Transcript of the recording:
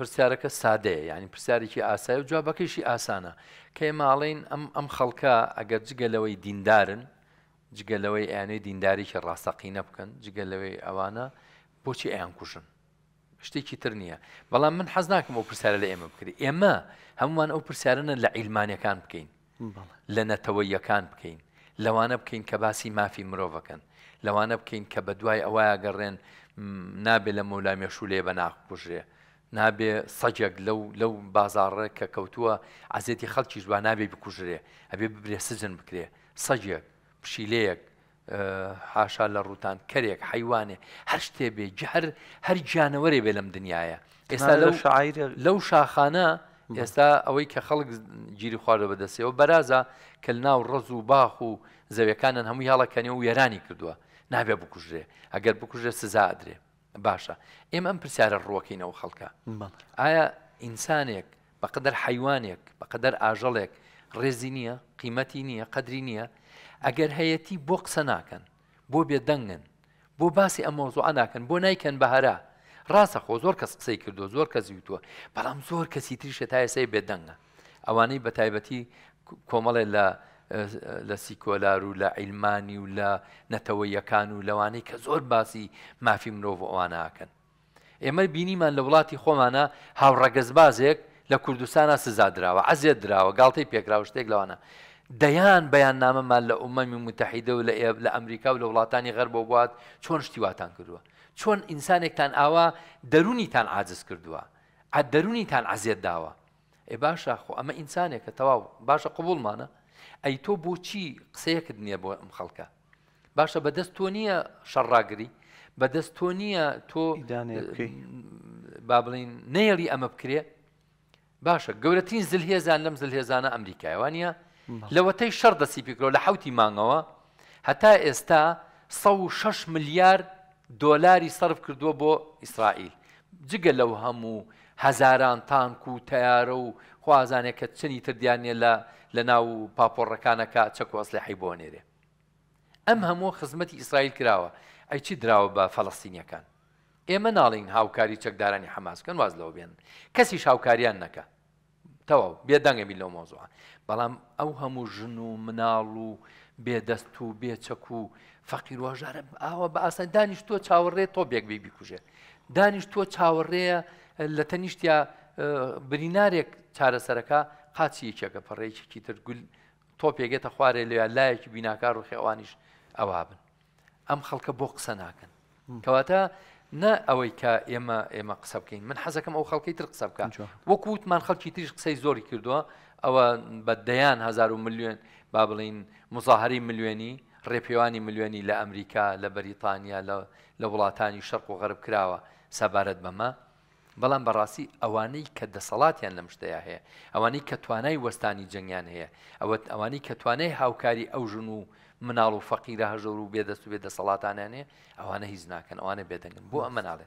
پرسیارەکە سادەیە یعنی پرسیارێکی ئاسایی و جوابەکەیشی ئاسانە کە ماڵین ئەم ئەم خەڵکە ئەگەر جگەلەوەی دیندارن جگەلەوەی ئەیانەی دینداریکی ڕاستەقی نەبکەن جگەلەوەی ئەوانە بۆچی ئەیان کوژن شتێکی تر نییە بەڵام من حەز ناکەم ئەو پرسیارە لە ئێمە بکری ئێمە هەمووان ئەو پرسیارنە لە عیلمانەکان بکەین لە نەتەوەیەکان بکەین لەوانە بکەین کە باسی مافی مرۆڤەکەن لەوانە بکەین کە بە دوای ئەوە گەڕێن نابێت لە مۆلامێشولێ بە ناخکوژێ نابێ سەجێک لەو لەو بازارڕێ کە کەوتووە ئازێتی خەڵکی جوان نابێ بکوژرێ ئەبێ ببرێ سزن بکرێ سەجێک پشیلەیەک حاشا لە ڕوتان کەرێک حیوانێ هەر شتێ بێ هەر هەر گیانەوەرێ بێ لەم دنیاە ئێستا لەو لەو شاخانە ئێستا ئەوەی کە خەڵک گیری خواردە بەدەستەوە بەرازە کە ناو ڕز و باخ و زەویەکانن هەموو یاڵەکەنێ و وێرانی کردووە نابێ بکوژێ ئەگەر بکوژێ سزادرێ باشە ئێمە ئەم پرسیارە ڕوەکەینەوە خەڵکە ئایا ئینسانێک بەقدر حیوانێک بەقدر ئاژەڵێک ڕێزی نییە قیمەتی نییە قدری نییە ئەگەر هەیەتی بۆ قسە ناکەن بۆ بێدەنگن بۆ باسی ئەمۆزۆ ئەناکەن بۆ نیکەن بەهرا ڕاستە خۆ زۆر کەس قسەی کردو زۆر کەسی وتووە بەڵام زۆر کەسی تریشە تایسەی بێدەنگە ئەوانەی بە تایبەتی کۆمەڵێ لە لە سیکۆلار و لە عیلمانی و لە نەتەوەیەکان و لەوانەی کە زۆر باسی مافی مرۆڤ ئەواناکەن. ئێمە بینیمان لە وڵاتی خۆمانە هاوڕەگەزبازێک لە کوردستانە سزا درراوە عزیێت درراوە گاڵتەی پێکراوە شتێک لەوانە. دەیان بەیان نامەمان لە عومەمی متحیدە و لە لە ئەمریکا و لە وڵاتانی غەر بۆ بات چۆن شتیواتان کردووە. چۆن ئینسانێکتان ئاوا دەرونیتان عجز کردووە. ئە دەرونیتان عزیێت داوە. ێ باشە خۆ ئەمە ئینسانێک کە تەواو باشە قوبولمانە ئەی تۆ بۆچی قسەیەکرد نییە بۆ ئەم خەڵکە باشە بەدەست تۆ نییە شەڕاگری بەدەست تۆ نییە تۆ با بڵین نێڵی ئەمە بکرێ باشە گەورەترین زل هێزان لەم زل هێزانە ئەمریکایوانە لەوەتەی شەر دەسی پیکرۆ لە حوتی مانگەوە هەتا ئێستا 6 میلیارد دۆلاری سرف کردووە بۆ ئیسرائیل جگە لەو هەموو هەزاران تانک و تیارە و خوازانێککە چنی تردیانێ لە لە ناو پاپۆڕەکانەکە چەکۆس لە حیبۆنێرێ ئەم هەموو خزمەتی ئیسرائیل کراوە ئەی چی دراوە بە فەڵستینیەکان ئێمە ناڵین هاوکاری چەکدارانی حماسکن واز لەوە بێن کەسی شاوکاریان نەکە تەواو بێدەنگەمی لەو مۆزوعە بەڵام ئەو هەموو ژن و مناڵ و بێدەست و بێچەک و فەقیرۆژارە ئاوە بە ئاسان دانیشتوە چاوەڕێ تۆ بێک بی بیکوژێت دانیش تۆ چاوەڕێە لە تەنیشتیا برینارێک چارەسەرەکە قاچی یەکێکە پەڕێکیکی تر گول تۆپێگێتە خوارێ لێ لایەکی بیناکار و خێوانیش ئەوا بن ئەم خەڵکە بۆ قسە ناکەن کەواتە نە ئەوەی کە ئێمە ئێمە قسە بکەین من حەزەکەم ئەو خەڵکی تر قسە بکەن وەکووتمان خەڵکی تریش قسەی زۆری کردووە ئەوە بە دەیان هزار و ملیۆن با بڵین مزاهری ملیێنی ڕێپێوانی ملیۆنی لە ئەمریکا لە بەریتانیا لە وڵاتانی شەرق و غەرب کراوە سەبارەت بەمە بەڵام بەڕاستی ئەوانەی کە دەسەڵاتیان لەم شتەیە هەیە ئەوانەی کە توانای وەستانی جنگیان هەیە ئەوەت ئەوانەی کە توانای هاوکاری ئەو ژن و مناڵ و فەقیرە هەژەر و بێدەست و بێدەسەڵاتانانێ ئەوانە هیچ ناکەن ئەوانە بێدەنگن بۆ ئەمە ناڵێ.